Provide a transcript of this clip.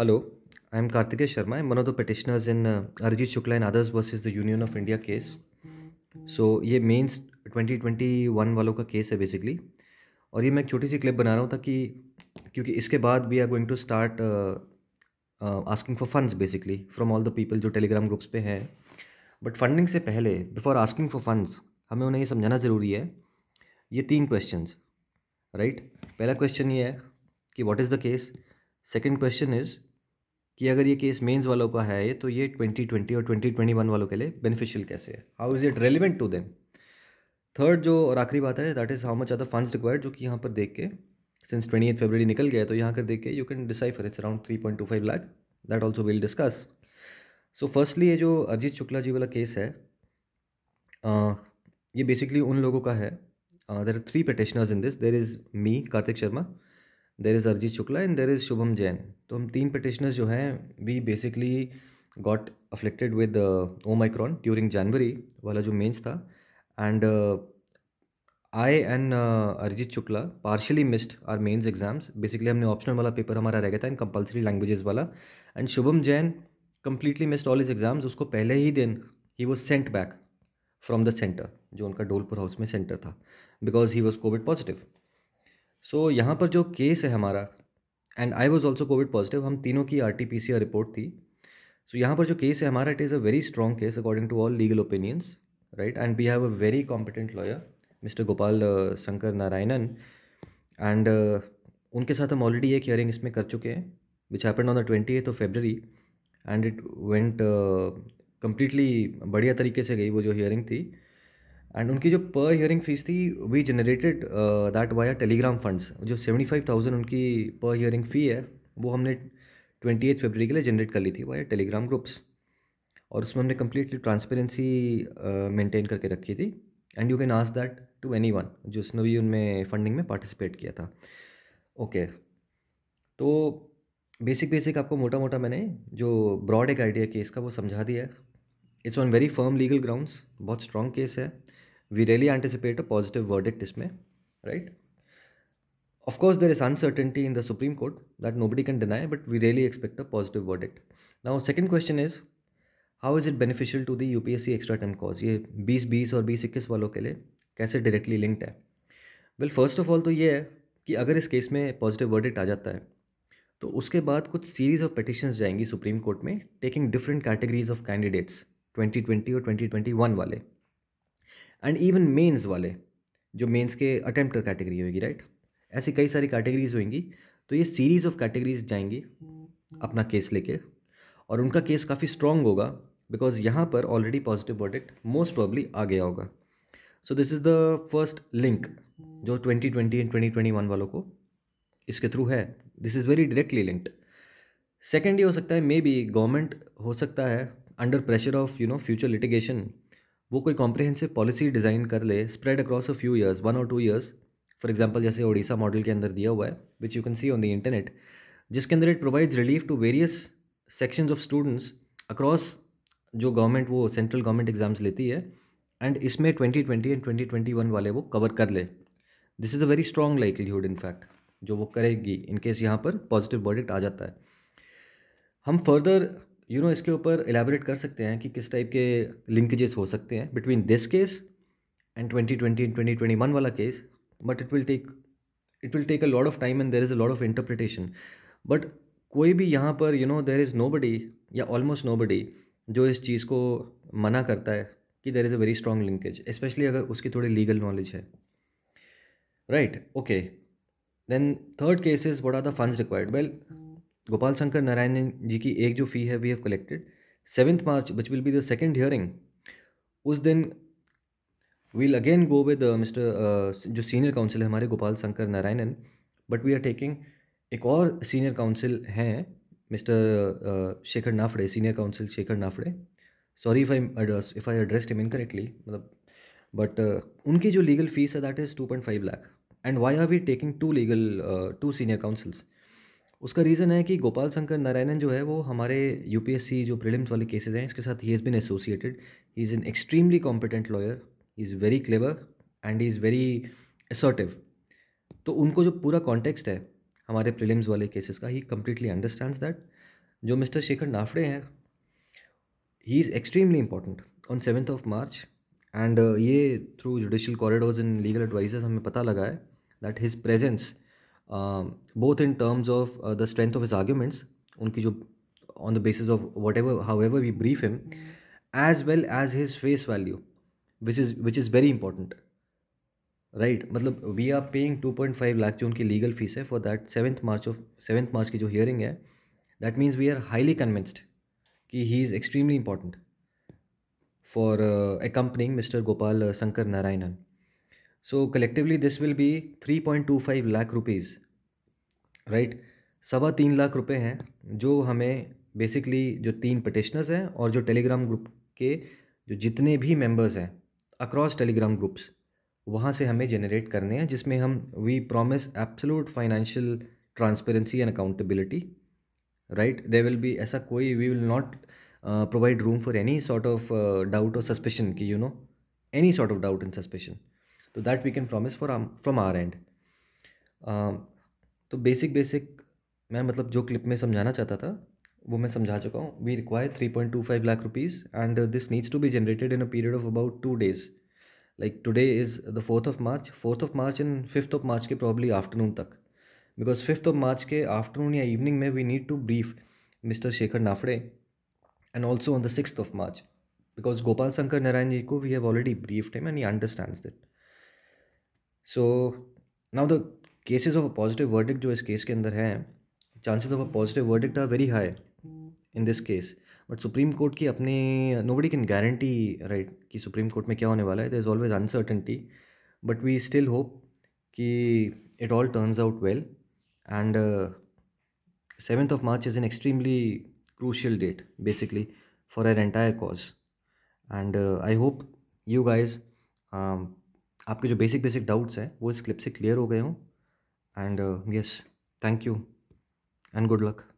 Hello I am Kartikeya Sharma am one of the petitioners in in Shukla uh, Arjit Shukla versus is the Union of India case case. So mains ये twenty 2021 वालों का case है basically और ये मैं एक छोटी सी क्लिप बना रहा हूँ ताकि क्योंकि इसके बाद we are going to start asking for funds basically from all the people जो टेलीग्राम ग्रुप्स पे हैं बट फंडिंग से पहले बिफोर आस्किंग फॉर फंड्स हमें उन्हें ये समझाना ज़रूरी है ये तीन क्वेश्चन राइट right? पहला क्वेश्चन ये है कि what is the case second question is कि अगर ये केस मेंस वालों का है तो ये 2020 और 2021 वालों के लिए बेनिफिशियल कैसे है how is it relevant to them third जो और आखिरी बात है that is how much are the funds required जो कि यहाँ पर देख के सिंस ट्वेंटी एथ निकल गया तो यहाँ कर देख के you can decipher it's around three point two five lakh that also will discuss so firstly ये जो अरिजीत शुक्ला जी वाला केस है आ, ये बेसिकली उन लोगों का है there are three petitioners in this there is me Kartik Sharma there is Arjit Shukla and there is Shubham Jain तो हम तीन पटिशनर्स जो हैं we basically got affected with Omicron during January वाला जो मेन्स था and I and Arijit Shukla partially missed our mains exams basically हमने optional वाला पेपर हमारा रह गया था एंड कंपल्सरी लैंग्वेजेस वाला and Shubham Jain completely missed all is exams उसको पहले ही दिन ही was sent back from the centre जो उनका डोलपुर हाउस में सेंटर था because he was Covid positive so so, यहाँ पर जो केस है हमारा and I was also Covid positive हम तीनों की R T P C R report थी सो so, यहाँ पर जो केस है हमारा it is a very strong case according to all legal opinions right and we have a very competent lawyer mister Gopal Shankar Narayanan and उनके साथ हम ऑलरेडी एक हियरिंग इसमें कर चुके हैं which happen on the twenty eighth of February and it went completely बढ़िया तरीके से गई वो जो हियरिंग थी एंड उनकी जो पर हियरिंग फ़ीस थी we generated that via Telegram funds जो सेवेंटी फाइव थाउजेंड उनकी पर हियरिंग फ़ी है वो हमने ट्वेंटी एथ फेबररी के लिए जनरेट कर ली थी वाया टेलीग्राम ग्रुप्स और उसमें हमने कम्प्लीटली ट्रांसपेरेंसी मेनटेन करके रखी थी and you can ask that to any one जिसने भी उनमें फंडिंग में पार्टिसिपेट किया था ओके तो बेसिक बेसिक आपको मोटा मोटा मैंने जो ब्रॉड एक आइडिया केस का वो समझा दिया है it's on very firm legal grounds बहुत स्ट्रॉन्ग केस है we really anticipate a positive verdict isme, right? Of course, there is uncertainty in the Supreme Court that nobody can deny, but we really expect a positive verdict. Now, second question is, how is it beneficial to the U P S C extra term cause ये बीस बीस और बीस इक्कीस वालों के लिए कैसे डायरेक्टली लिंक्ड है वेल फर्स्ट ऑफ ऑल तो ये है कि अगर इस केस में पॉजिटिव वर्डिक्ट आ जाता है तो उसके बाद कुछ सीरीज़ ऑफ पटिशन्स जाएंगी सुप्रीम कोर्ट में taking different categories of candidates 2020 और 2021 वाले एंड इवन मेंस वाले जो मेंस के अटेम्प्टर कैटेगरी होगी राइट ऐसी कई सारी कैटेगरीज होंगी तो ये सीरीज़ ऑफ कैटेगरीज जाएंगी अपना केस लेके और उनका केस काफ़ी स्ट्रॉन्ग होगा बिकॉज यहाँ पर already positive product most probably आ गया होगा so this is the first link जो 2020 एंड 2021 वालों को इसके थ्रू है this is very directly linked second ये हो सकता है मे बी गवर्नमेंट हो सकता है under pressure of you know future litigation वो कोई कॉम्प्रिहेंसिव पॉलिसी डिज़ाइन कर ले spread across a few years one और टू ईयर्स फॉर एग्जाम्पल जैसे ओडिशा मॉडल के अंदर दिया हुआ है which you can see on the internet जिसके अंदर it provides relief to various sections of students across जो गवर्नमेंट वो सेंट्रल गवर्नमेंट एग्जाम्स लेती है एंड इसमें twenty twenty and twenty twenty one वाले वो कवर कर ले this is a very strong likelihood in fact जो वो करेगी इनकेस यहाँ पर पॉजिटिव वर्डिक्ट आ जाता है हम further you you know know, इसके ऊपर एलेबोरेट कर सकते हैं कि किस टाइप के लिंकेजेस हो सकते हैं between this case and twenty twenty twenty twenty one वाला case but it will take it will take a lot of time and there is a lot of interpretation but कोई भी यहाँ पर you know there is nobody या almost no बडी जो इस चीज़ को मना करता है कि there is a very strong linkage especially अगर उसकी थोड़ी लीगल नॉलेज है right okay then third case is what are the funds required well Gopal Shankar Narayan ji की एक जो फ़ी है we have collected seventh March which will be the second hearing उस दिन we'll again go with mister जो senior counsel है हमारे Gopal Shankar Narayanan but we are taking एक और सीनियर काउंसिल हैं mister uh, Shekhar Naphade senior counsel Shekhar Naphade sorry if I if I addressed him incorrectly मतलब but uh, उनकी जो लीगल फीस है that is two point five lakh and why are we taking two legal two senior counsels उसका reason है कि गोपाल शंकर नारायणन जो है वो हमारे यूपीएससी जो प्रिलिम्स वाले केसेज हैं इसके साथ ही is been associated he is an extremely competent lawyer he is very clever and he is very assertive तो उनको जो पूरा कॉन्टेक्स्ट है हमारे प्रिलिम्स वाले केसेस का ही कम्प्लीटली अंडरस्टैंड दैट जो मिस्टर शेखर नाफड़े हैं he is extremely important on seventh of March and ये through judicial corridors in legal advisors हमें पता लगा है that his presence both in terms of the strength of his arguments उनकी जो on the basis of whatever however we brief him as well as his face value which is which is very important right मतलब we are paying two point five lakh जो उनकी legal fees है for that seventh March of seventh March की जो hearing है that means we are highly convinced कि he is extremely important for a company mister Gopal Shankar Narayanan So collectively this will be 3.25 lakh rupees right सवा तीन लाख रुपए हैं जो हमें बेसिकली जो तीन पटिशनर्स हैं और जो टेलीग्राम ग्रुप के जो जितने भी मेंबर्स हैं अक्रॉस टेलीग्राम ग्रुप्स वहाँ से हमें जनरेट करने हैं जिसमें हम we promise absolute financial transparency and accountability right they will be ऐसा कोई we will not provide room for any sort of doubt और सस्पेशन की you know any sort of doubt and suspicion तो that we can promise for from our and तो basic basic मैं मतलब जो clip में समझाना चाहता था वो मैं समझा चुका हूँ we require three point two five lakh rupees and this needs to be generated in a period of about two days like today is the fourth of March fourth of March and fifth of March के probably afternoon तक because fifth of March के afternoon या evening में we need to brief mister Shekhar Naphade and also on the six of March because Gopal Shankar Narayan जी को we have already briefed him and he understands that so now the cases of a positive verdict जो इस case के अंदर हैं chances of a positive verdict are very high in this case but supreme court की अपनी nobody can guarantee right कि supreme court में क्या होने वाला है there is always uncertainty but we still hope कि it all turns out well and seventh of March is an extremely crucial date basically for er entire cause and I hope you guys आपके जो basic basic doubts हैं वो इस clip से clear हो गए हों and yes thank you and good luck